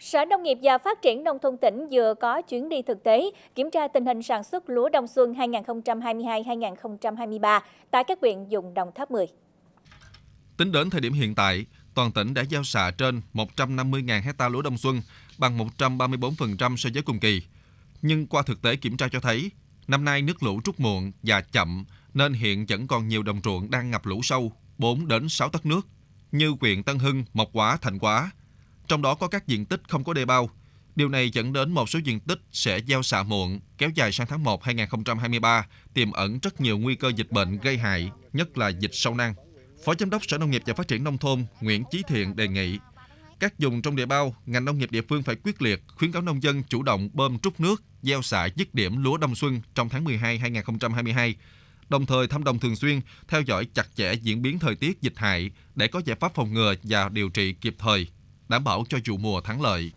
Sở Nông nghiệp và Phát triển Nông thôn tỉnh vừa có chuyến đi thực tế kiểm tra tình hình sản xuất lúa đông xuân 2022-2023 tại các huyện dùng đồng tháp 10. Tính đến thời điểm hiện tại, toàn tỉnh đã gieo xạ trên 150.000 ha lúa đông xuân, bằng 134% so với cùng kỳ. Nhưng qua thực tế kiểm tra cho thấy, năm nay nước lũ trút muộn và chậm nên hiện vẫn còn nhiều đồng ruộng đang ngập lũ sâu 4 đến 6 tấc nước như huyện Tân Hưng, Mộc Hóa, Thành Hóa, trong đó có các diện tích không có đê bao. Điều này dẫn đến một số diện tích sẽ gieo xạ muộn, kéo dài sang tháng 1 2023, tiềm ẩn rất nhiều nguy cơ dịch bệnh gây hại, nhất là dịch sâu năng. Phó Giám đốc Sở Nông nghiệp và Phát triển Nông thôn Nguyễn Chí Thiện đề nghị các vùng trong địa bao, ngành nông nghiệp địa phương phải quyết liệt khuyến cáo nông dân chủ động bơm trút nước, gieo xạ dứt điểm lúa đông xuân trong tháng 12 2022, đồng thời thăm đồng thường xuyên, theo dõi chặt chẽ diễn biến thời tiết dịch hại để có giải pháp phòng ngừa và điều trị kịp thời đảm bảo cho vụ mùa thắng lợi.